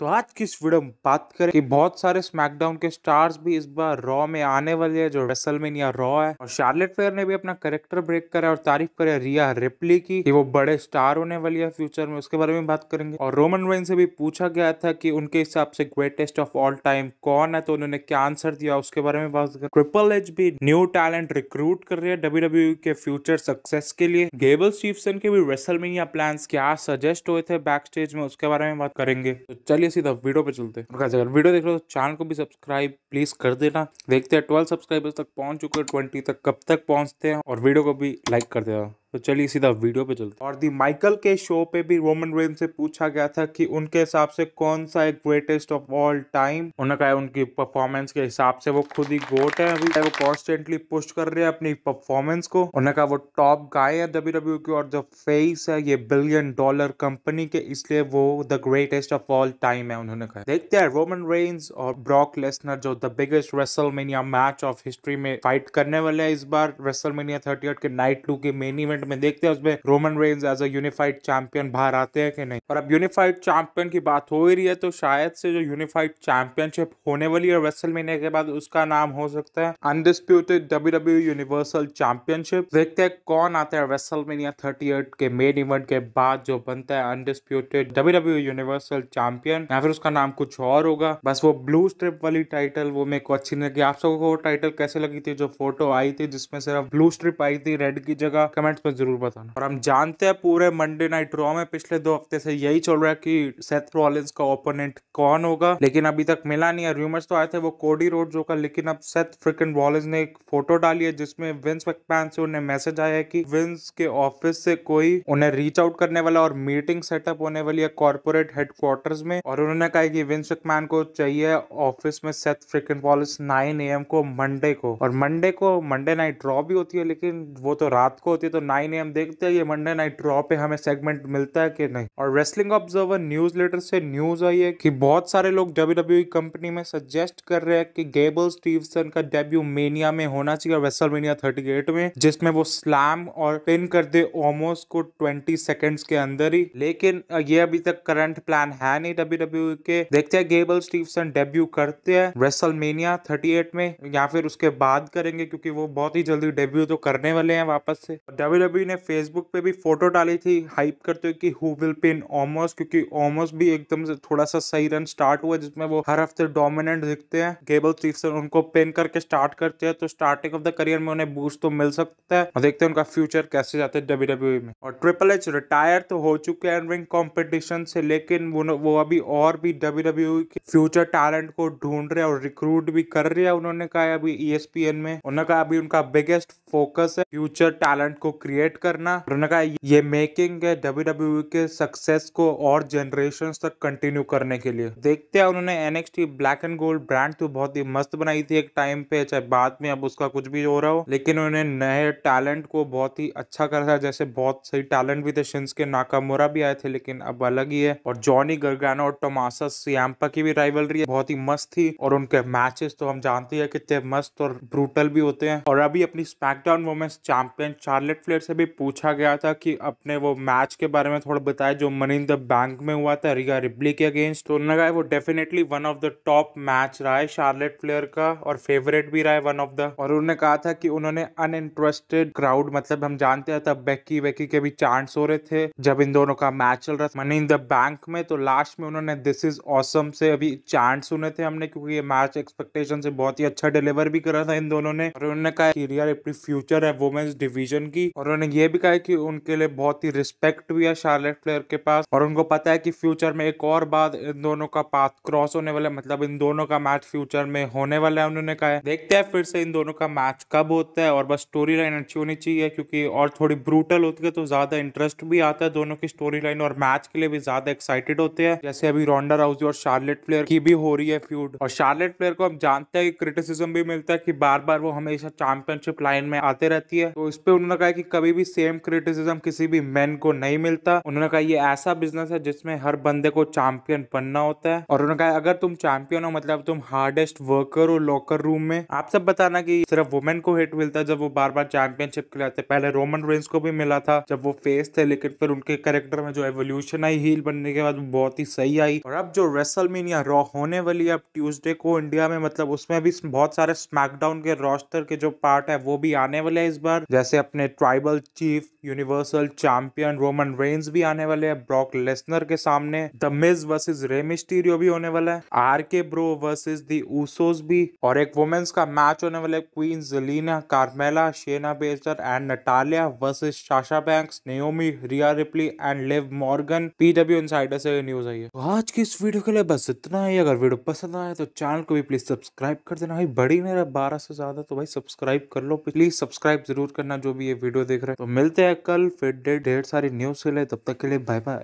तो आज किस वीडियो में बात करें कि बहुत सारे स्मैकडाउन के स्टार्स भी इस बार रॉ में आने वाले हैं जो रेसलमेनिया रॉ है और शार्लेट फेयर ने भी अपना करेक्टर ब्रेक करा और तारीफ करे रिया रिप्ली की कि वो बड़े स्टार होने वाली है फ्यूचर में उसके बारे में बात करेंगे और रोमन रेन से भी पूछा गया था कि उनके हिसाब से ग्रेटेस्ट ऑफ ऑल टाइम कौन है तो उन्होंने क्या आंसर दिया उसके बारे में बात कर ट्रिपल एच भी न्यू टैलेंट रिक्रूट कर रही है डब्ल्यू डब्ल्यू e के फ्यूचर सक्सेस के लिए गेबल स्टीफसन के भी रेसलमेनिया प्लान क्या सजेस्ट हुए थे बैक स्टेज में उसके बारे में बात करेंगे तो चलिए चलिए सीधा वीडियो पे चलते हैं अगर वीडियो देख रहे हो चैनल तो को भी सब्सक्राइब प्लीज कर देना देखते हैं ट्वेल्व सब्सक्राइबर्स तक पहुंच चुके हैं ट्वेंटी तक कब तक पहुंचते हैं और वीडियो को भी लाइक कर देना तो चलिए सीधा वीडियो पे चलते और दी माइकल के शो पे भी रोमन रेन से पूछा गया था कि उनके हिसाब से कौन सा एक ग्रेटेस्ट ऑफ ऑल टाइम उन्होंने कहा उनकी परफॉर्मेंस के हिसाब से वो खुद ही गोट है अभी वो कॉन्स्टेंटली पुस्ट कर रहे हैं अपनी परफॉर्मेंस को उन्होंने कहा वो टॉप गाय है डब्ल्यू डब्ल्यू e की और जो फेस है ये बिलियन डॉलर कंपनी के इसलिए वो the greatest of all time है उन्होंने कहा देखते हैं रोमन रेन्स और ब्रॉक लेसनर जो the biggest WrestleMania match of history में फाइट करने वाले हैं इस बार रेसलमेनिया थर्टी के नाइट टू के मेन इवेंट टूर्नामेंट में देखते हैं उसमें Roman Reigns as a unified champion बाहर आते हैं कि नहीं और अब यूनिफाइड चैंपियन की बात हो ही रही है तो शायद से जो यूनिफाइड चैंपियनशिप होने वाली है वेसल महीने के बाद उसका नाम हो सकता है undisputed W W universal championship देखते हैं कौन आता है वेसल महीनिया थर्टी एट के मेन इवेंट के बाद जो बनता है undisputed W W universal champion या फिर उसका नाम कुछ और होगा बस वो ब्लू स्ट्रिप वाली टाइटल वो मेरे को अच्छी नहीं लगी आप सबको वो टाइटल कैसे लगी थी जो फोटो आई थी जिसमें सिर्फ ब्लू स्ट्रिप आई थी रेड की जगह कमेंट्स को जरूर बताना और हम जानते हैं पूरे मंडे नाइट रॉ में पिछले दो हफ्ते से यही चल रहा है कि सेथ रॉलिंस का ओपोनेंट कौन होगा लेकिन अभी तक मिला नहीं है रूमर्स तो आए थे वो कोडी रोड जो का लेकिन अब सेथ फ्रिकन रॉलिंस ने एक फोटो डाली है जिसमें विंस मैकमैन से उन्हें मैसेज आया है कि विंस के ऑफिस से कोई उन्हें रीच आउट करने वाला और मीटिंग सेटअप होने वाली है कॉर्पोरेट हेडक्वार्टर्स में और उन्होंने कहा कि विंस मैकमैन को चाहिए ऑफिस में सेथ फ्रिकन रॉलिंस नाइन ए को मंडे को और मंडे को मंडे नाइट ड्रॉ भी होती है लेकिन वो तो रात को होती है तो नाइन एम देखते हैं ये मंडे नाइट ड्रॉ पे हमें सेगमेंट मिलता है कि नहीं और रेसलिंग ऑब्जर्वर न्यूज लेटर से न्यूज आई है कि बहुत सारे लोग डब्ल्यू कंपनी e में सजेस्ट कर रहे हैं कि गेबल स्टीवसन का डेब्यू मेनिया में होना चाहिए वेसलमेनिया थर्टी एट में जिसमें वो स्लैम और पिन कर दे ऑलमोस्ट को ट्वेंटी सेकेंड्स के अंदर ही लेकिन ये अभी तक करंट प्लान है नहीं डब्ल्यू e के देखते हैं गेबल स्टीवसन डेब्यू करते हैं रेसलमेनिया थर्टी एट में या फिर उसके बाद करेंगे क्योंकि वो बहुत ही जल्दी डेब्यू तो करने वाले हैं वापस से डब्ल्यू रबी ने फेसबुक पे भी फोटो डाली थी हाइप करते हुए कि हु विल पिन ओमोस क्योंकि ओमोस भी एकदम से थोड़ा सा सही रन स्टार्ट हुआ जिसमें वो हर हफ्ते डोमिनेंट दिखते हैं गेबल स्टीफसन उनको पिन करके स्टार्ट करते हैं तो स्टार्टिंग ऑफ द करियर में उन्हें बूस्ट तो मिल सकता है और देखते हैं उनका फ्यूचर कैसे जाते हैं डब्ल्यू डब्ल्यू में और ट्रिपल एच रिटायर तो हो चुके हैं रिंग कॉम्पिटिशन से लेकिन वो वो अभी और भी डब्ल्यू डब्ल्यू के फ्यूचर टैलेंट को ढूंढ रहे हैं और रिक्रूट भी कर रहे हैं उन्होंने कहा अभी ई e में उन्होंने कहा अभी उनका बिगेस्ट फोकस है फ्यूचर टैलेंट को क्रिएट क्रिएट करना उन्होंने कहा ये मेकिंग है डब्ल्यू डब्ल्यू e के सक्सेस को और जनरेशन तक कंटिन्यू करने के लिए देखते हैं उन्होंने NXT black and gold brand तो बहुत ही मस्त बनाई थी एक टाइम पे चाहे बाद में अब उसका कुछ भी हो रहा हो लेकिन उन्होंने नए टैलेंट को बहुत ही अच्छा कर रहा जैसे बहुत सही टैलेंट भी थे शिंस के नाकामोरा भी आए थे लेकिन अब अलग ही है और जॉनी गर्गाना और टोमासा सियाम्पा की भी राइवल रही है बहुत ही मस्त थी और उनके मैचेस तो हम जानते हैं कितने मस्त और ब्रूटल भी होते हैं और अभी अपनी SmackDown women's champion Charlotte Flair से भी पूछा गया था कि अपने वो मैच के बारे में थोड़ा बताया जो मनी इन द बैंक में हुआ था रिया रिब्ली के अगेंस्ट तो उन्होंने कहा वो definitely one of the top match रहा है शार्लेट प्लेयर का और फेवरेट भी रहा है वन ऑफ द और उन्होंने कहा था कि उन्होंने इंटरेस्टेड क्राउड मतलब हम जानते हैं तब बेकी वेकी के भी चांस हो रहे थे जब इन दोनों का मैच चल रहा था मनी इन द बैंक में तो लास्ट में उन्होंने दिस इज ऑसम से अभी चांस सुने थे हमने क्योंकि ये मैच एक्सपेक्टेशन से बहुत ही अच्छा डिलीवर भी करा था इन दोनों ने और उन्होंने कहा कि रिया रिप्ली फ्यूचर है वुमेन्स डिवीजन की और उन्होंने ये भी कहा कि उनके लिए बहुत ही रिस्पेक्ट भी है शार्लेट फ्लेयर के पास और उनको पता है कि फ्यूचर में एक और बात इन दोनों का पाथ क्रॉस होने वाला है मतलब इन दोनों का मैच फ्यूचर में होने वाला है उन्होंने कहा है देखते हैं फिर से इन दोनों का मैच कब होता है और बस स्टोरी लाइन अच्छी होनी चाहिए क्योंकि और थोड़ी ब्रूटल होती है तो ज्यादा इंटरेस्ट भी आता है दोनों की स्टोरी लाइन और मैच के लिए भी ज्यादा एक्साइटेड होते हैं जैसे अभी रोंडा राउजी और शार्लेट प्लेयर की भी हो रही है फ्यूड और शार्लेट प्लेयर को हम जानते हैं कि क्रिटिसिज्म भी मिलता है कि बार बार वो हमेशा चैंपियनशिप लाइन में आते रहती है तो इस पर उन्होंने कहा कि कभी कोई भी सेम क्रिटिसिज्म किसी भी मैन को नहीं मिलता उन्होंने कहा ये ऐसा बिजनेस है जिसमें हर बंदे को चैंपियन बनना होता है और उन्होंने कहा अगर तुम चैंपियन हो मतलब तुम हार्डेस्ट वर्कर हो लॉकर रूम में आप सब बताना कि सिर्फ वुमेन को हिट मिलता है जब वो बार बार चैंपियनशिप के लिए आते पहले रोमन रेंस को भी मिला था जब वो फेस थे लेकिन फिर उनके करेक्टर में जो एवोल्यूशन आई हील बनने के बाद बहुत ही सही आई और अब जो रेसलमीनिया रॉ होने वाली है अब ट्यूसडे को इंडिया में मतलब उसमें भी बहुत सारे स्मैकडाउन के रोस्टर के जो पार्ट है वो भी आने वाले हैं इस बार जैसे अपने tribal tribal chief universal champion Roman Reigns भी आने वाले हैं ब्रॉक लेसनर के सामने द मिज वर्सेस रेमिस्टीरियो भी होने वाला है आर के ब्रो वर्सेस दी ऊसोस भी और एक वुमेन्स का मैच होने वाला है Queen Zelina Carmella Shayna Baszler and Natalya versus Sasha Banks Naomi Rhea Ripley and Liv Morgan PW Insider से न्यूज आई है तो आज की इस वीडियो के लिए बस इतना ही अगर वीडियो पसंद आए तो चैनल को भी प्लीज सब्सक्राइब कर देना भाई बड़ी मेरा बारह से ज्यादा तो भाई सब्सक्राइब कर लो प्लीज सब्सक्राइब जरूर करना जो भी ये वीडियो देख देख रहे हैं तो मिलते हैं कल फिर डेढ़ ढेर सारी न्यूज से ले तब तक के लिए बाय बाय